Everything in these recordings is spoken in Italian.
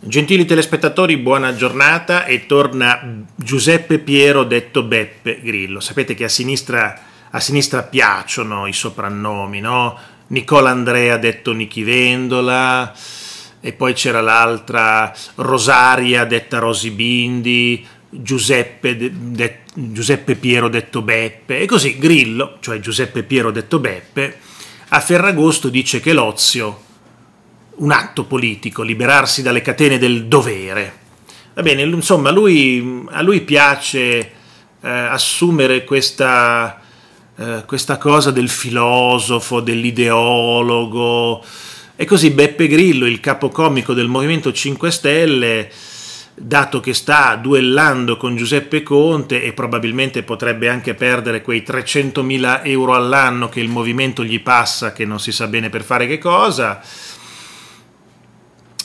Gentili telespettatori, buona giornata e torna Giuseppe Piero detto Beppe Grillo. Sapete che a sinistra, a sinistra piacciono i soprannomi, no? Nicola Andrea detto Nichi Vendola e poi c'era l'altra Rosaria detta Rosi Bindi, Giuseppe, de, de, Giuseppe Piero detto Beppe e così Grillo, cioè Giuseppe Piero detto Beppe, a Ferragosto dice che Lozio un atto politico, liberarsi dalle catene del dovere. Va bene, insomma, lui, a lui piace eh, assumere questa, eh, questa, cosa del filosofo, dell'ideologo. E così Beppe Grillo, il capocomico del Movimento 5 Stelle, dato che sta duellando con Giuseppe Conte e probabilmente potrebbe anche perdere quei 300.000 euro all'anno che il movimento gli passa, che non si sa bene per fare che cosa,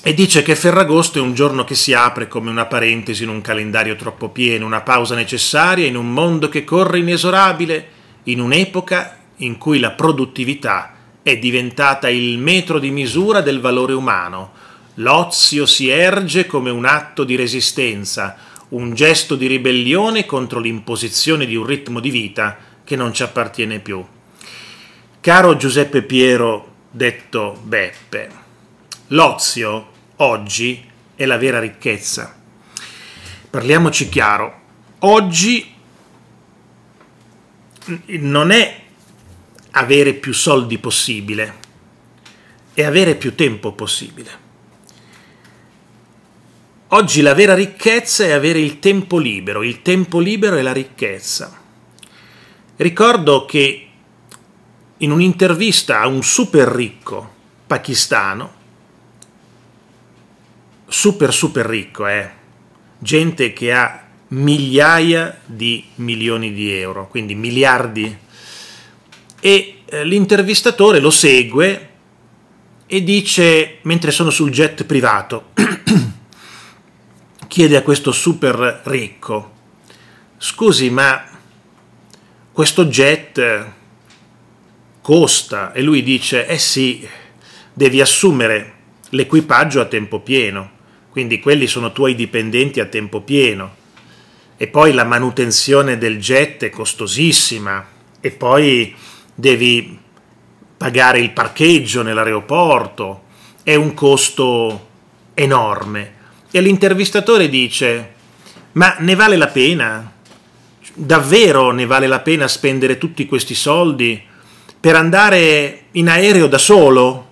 e dice che Ferragosto è un giorno che si apre come una parentesi in un calendario troppo pieno, una pausa necessaria in un mondo che corre inesorabile, in un'epoca in cui la produttività è diventata il metro di misura del valore umano. L'ozio si erge come un atto di resistenza, un gesto di ribellione contro l'imposizione di un ritmo di vita che non ci appartiene più. Caro Giuseppe Piero, detto Beppe, l'ozio oggi è la vera ricchezza. Parliamoci chiaro, oggi non è avere più soldi possibile, è avere più tempo possibile. Oggi la vera ricchezza è avere il tempo libero, il tempo libero è la ricchezza. Ricordo che in un'intervista a un super ricco pakistano super super ricco, eh? gente che ha migliaia di milioni di euro, quindi miliardi. E eh, l'intervistatore lo segue e dice, mentre sono sul jet privato, chiede a questo super ricco, scusi ma questo jet eh, costa? E lui dice, eh sì, devi assumere l'equipaggio a tempo pieno quindi quelli sono tuoi dipendenti a tempo pieno. E poi la manutenzione del jet è costosissima e poi devi pagare il parcheggio nell'aeroporto, è un costo enorme. E l'intervistatore dice, ma ne vale la pena? Davvero ne vale la pena spendere tutti questi soldi per andare in aereo da solo?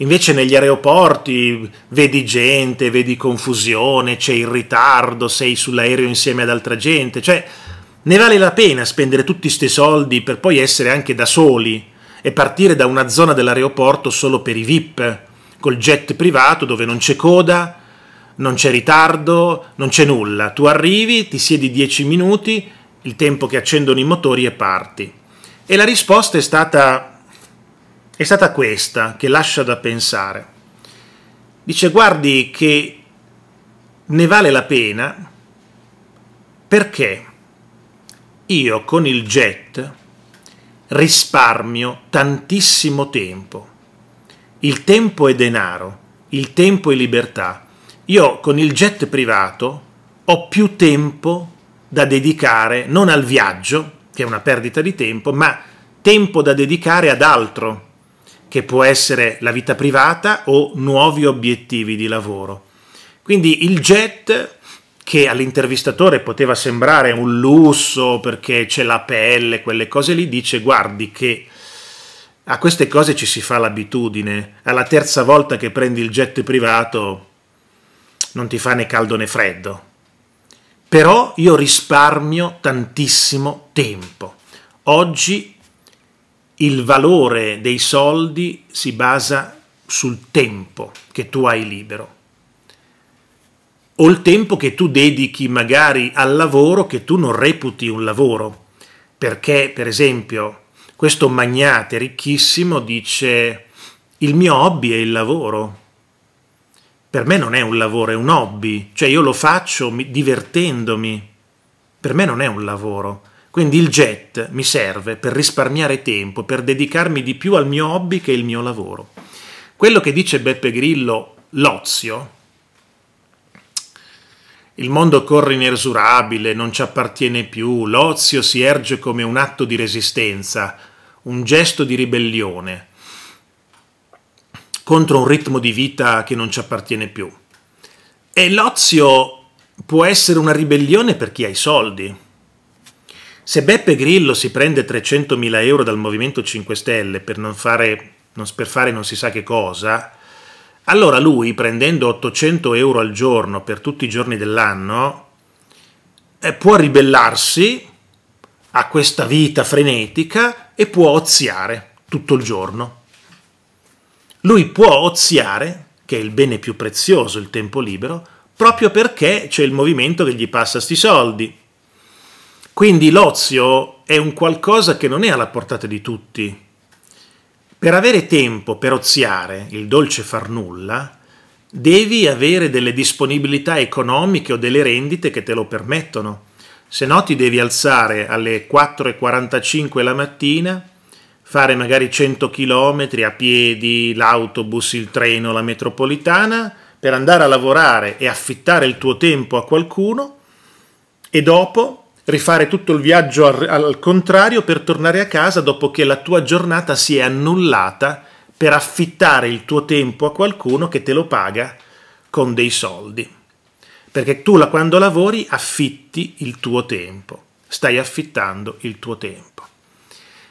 Invece negli aeroporti vedi gente, vedi confusione, c'è il ritardo, sei sull'aereo insieme ad altra gente, cioè ne vale la pena spendere tutti questi soldi per poi essere anche da soli e partire da una zona dell'aeroporto solo per i VIP, col jet privato dove non c'è coda, non c'è ritardo, non c'è nulla. Tu arrivi, ti siedi 10 minuti, il tempo che accendono i motori e parti. E la risposta è stata è stata questa che lascia da pensare. Dice guardi che ne vale la pena perché io con il jet risparmio tantissimo tempo. Il tempo è denaro, il tempo è libertà. Io con il jet privato ho più tempo da dedicare non al viaggio, che è una perdita di tempo, ma tempo da dedicare ad altro che può essere la vita privata o nuovi obiettivi di lavoro. Quindi il jet che all'intervistatore poteva sembrare un lusso perché c'è la pelle, quelle cose lì, dice guardi che a queste cose ci si fa l'abitudine, alla terza volta che prendi il jet privato non ti fa né caldo né freddo, però io risparmio tantissimo tempo. Oggi il valore dei soldi si basa sul tempo che tu hai libero o il tempo che tu dedichi magari al lavoro che tu non reputi un lavoro, perché per esempio questo magnate ricchissimo dice il mio hobby è il lavoro, per me non è un lavoro, è un hobby, cioè io lo faccio divertendomi, per me non è un lavoro, quindi il jet mi serve per risparmiare tempo, per dedicarmi di più al mio hobby che il mio lavoro. Quello che dice Beppe Grillo, l'ozio, il mondo corre inesorabile, non ci appartiene più, l'ozio si erge come un atto di resistenza, un gesto di ribellione contro un ritmo di vita che non ci appartiene più. E l'ozio può essere una ribellione per chi ha i soldi, se Beppe Grillo si prende 300.000 euro dal Movimento 5 Stelle per, non fare non, per fare non si sa che cosa, allora lui prendendo 800 euro al giorno per tutti i giorni dell'anno eh, può ribellarsi a questa vita frenetica e può oziare tutto il giorno. Lui può oziare, che è il bene più prezioso, il tempo libero, proprio perché c'è il movimento che gli passa sti soldi. Quindi l'ozio è un qualcosa che non è alla portata di tutti. Per avere tempo per oziare, il dolce far nulla, devi avere delle disponibilità economiche o delle rendite che te lo permettono. Se no ti devi alzare alle 4.45 la mattina, fare magari 100 km a piedi, l'autobus, il treno, la metropolitana, per andare a lavorare e affittare il tuo tempo a qualcuno e dopo rifare tutto il viaggio al, al contrario per tornare a casa dopo che la tua giornata si è annullata per affittare il tuo tempo a qualcuno che te lo paga con dei soldi. Perché tu quando lavori affitti il tuo tempo, stai affittando il tuo tempo.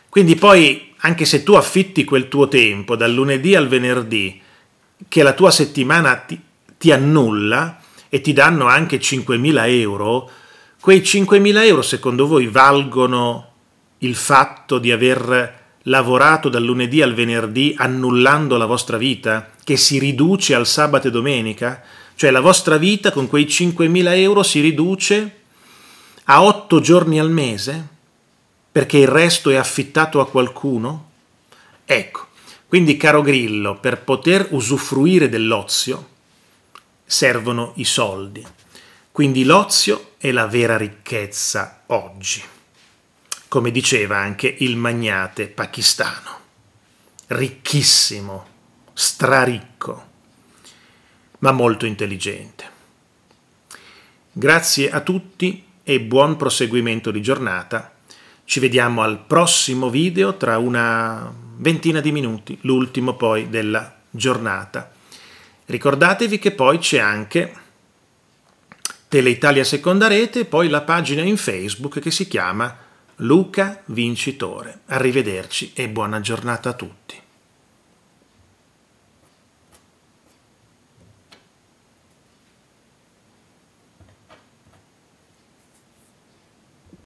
Quindi poi, anche se tu affitti quel tuo tempo dal lunedì al venerdì, che la tua settimana ti, ti annulla e ti danno anche 5.000 euro, Quei 5.000 euro secondo voi valgono il fatto di aver lavorato dal lunedì al venerdì annullando la vostra vita, che si riduce al sabato e domenica? Cioè la vostra vita con quei 5.000 euro si riduce a 8 giorni al mese perché il resto è affittato a qualcuno? Ecco, quindi caro Grillo, per poter usufruire dell'ozio servono i soldi. Quindi l'ozio è la vera ricchezza oggi, come diceva anche il magnate pakistano, ricchissimo, straricco, ma molto intelligente. Grazie a tutti e buon proseguimento di giornata. Ci vediamo al prossimo video tra una ventina di minuti, l'ultimo poi della giornata. Ricordatevi che poi c'è anche Teleitalia Seconda Rete e poi la pagina in Facebook che si chiama Luca Vincitore. Arrivederci e buona giornata a tutti.